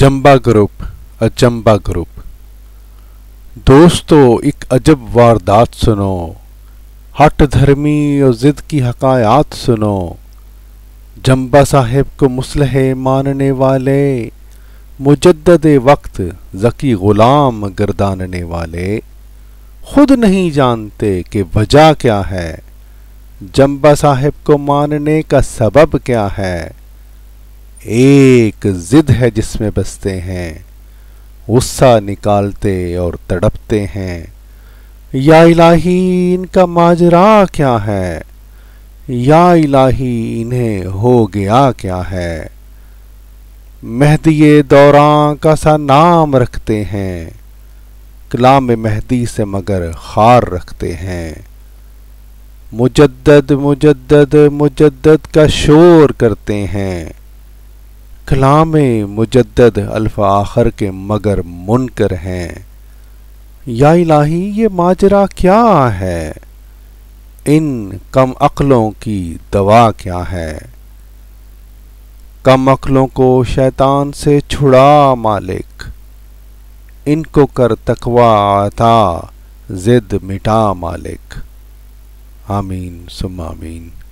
جمبا group اجمبا group دوستو ایک عجب واردات سنو ہٹ دھرمی اور ضد کی حقایات سنو جمبا صاحب کو مسلح ماننے والے مجدد وقت ذکی غلام گرداننے والے خود نہیں جانتے کہ وجہ کیا ہے جمبا صاحب کو ماننے کا سبب کیا ہے ایک ضد ہے جس میں بستے ہیں غصہ نکالتے اور تڑپتے ہیں یا الہی ان کا ماجرا کیا ہے یا الہی انہیں ہو گیا کیا ہے مہدی دوراں کا سا نام رکھتے ہیں کلام مہدی سے مگر خار رکھتے ہیں مجدد مجدد مجدد کا شور کرتے ہیں کلام مجدد الف آخر کے مگر منکر ہیں یا الہی یہ ماجرا کیا ہے ان کم عقلوں کی دوا کیا ہے کم عقلوں کو شیطان سے چھڑا مالک ان کو کر تکوا آتا زد مٹا مالک آمین سم آمین